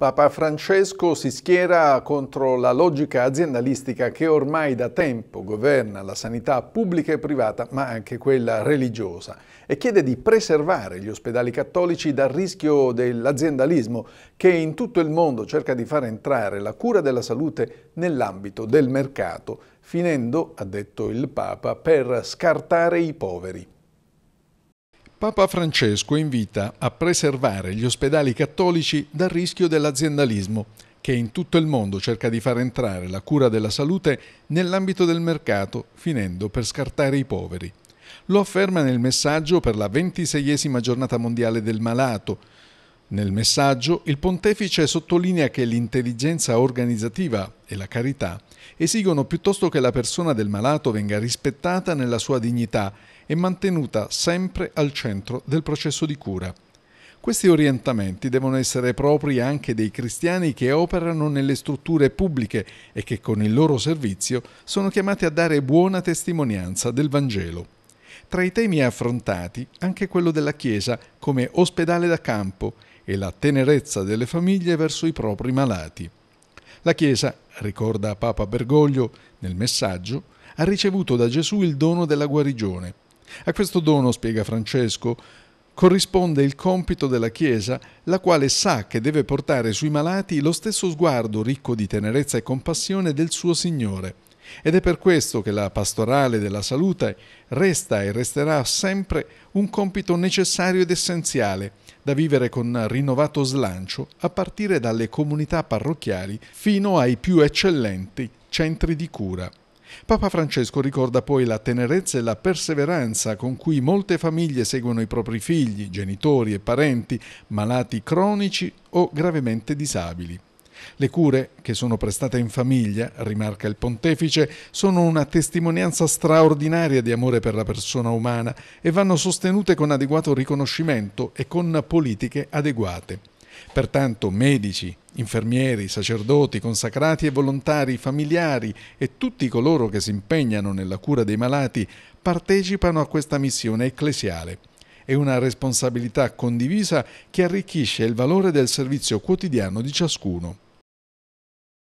Papa Francesco si schiera contro la logica aziendalistica che ormai da tempo governa la sanità pubblica e privata, ma anche quella religiosa, e chiede di preservare gli ospedali cattolici dal rischio dell'aziendalismo che in tutto il mondo cerca di far entrare la cura della salute nell'ambito del mercato, finendo, ha detto il Papa, per scartare i poveri. Papa Francesco invita a preservare gli ospedali cattolici dal rischio dell'aziendalismo, che in tutto il mondo cerca di far entrare la cura della salute nell'ambito del mercato, finendo per scartare i poveri. Lo afferma nel messaggio per la 26esima giornata mondiale del malato. Nel messaggio il pontefice sottolinea che l'intelligenza organizzativa e la carità esigono piuttosto che la persona del malato venga rispettata nella sua dignità e mantenuta sempre al centro del processo di cura. Questi orientamenti devono essere propri anche dei cristiani che operano nelle strutture pubbliche e che con il loro servizio sono chiamati a dare buona testimonianza del Vangelo. Tra i temi affrontati anche quello della Chiesa come ospedale da campo e la tenerezza delle famiglie verso i propri malati. La Chiesa, ricorda Papa Bergoglio nel messaggio, ha ricevuto da Gesù il dono della guarigione a questo dono, spiega Francesco, corrisponde il compito della Chiesa, la quale sa che deve portare sui malati lo stesso sguardo ricco di tenerezza e compassione del suo Signore. Ed è per questo che la pastorale della salute resta e resterà sempre un compito necessario ed essenziale, da vivere con rinnovato slancio a partire dalle comunità parrocchiali fino ai più eccellenti centri di cura. Papa Francesco ricorda poi la tenerezza e la perseveranza con cui molte famiglie seguono i propri figli, genitori e parenti, malati cronici o gravemente disabili. Le cure che sono prestate in famiglia, rimarca il pontefice, sono una testimonianza straordinaria di amore per la persona umana e vanno sostenute con adeguato riconoscimento e con politiche adeguate. Pertanto medici, infermieri, sacerdoti, consacrati e volontari, familiari e tutti coloro che si impegnano nella cura dei malati partecipano a questa missione ecclesiale. È una responsabilità condivisa che arricchisce il valore del servizio quotidiano di ciascuno.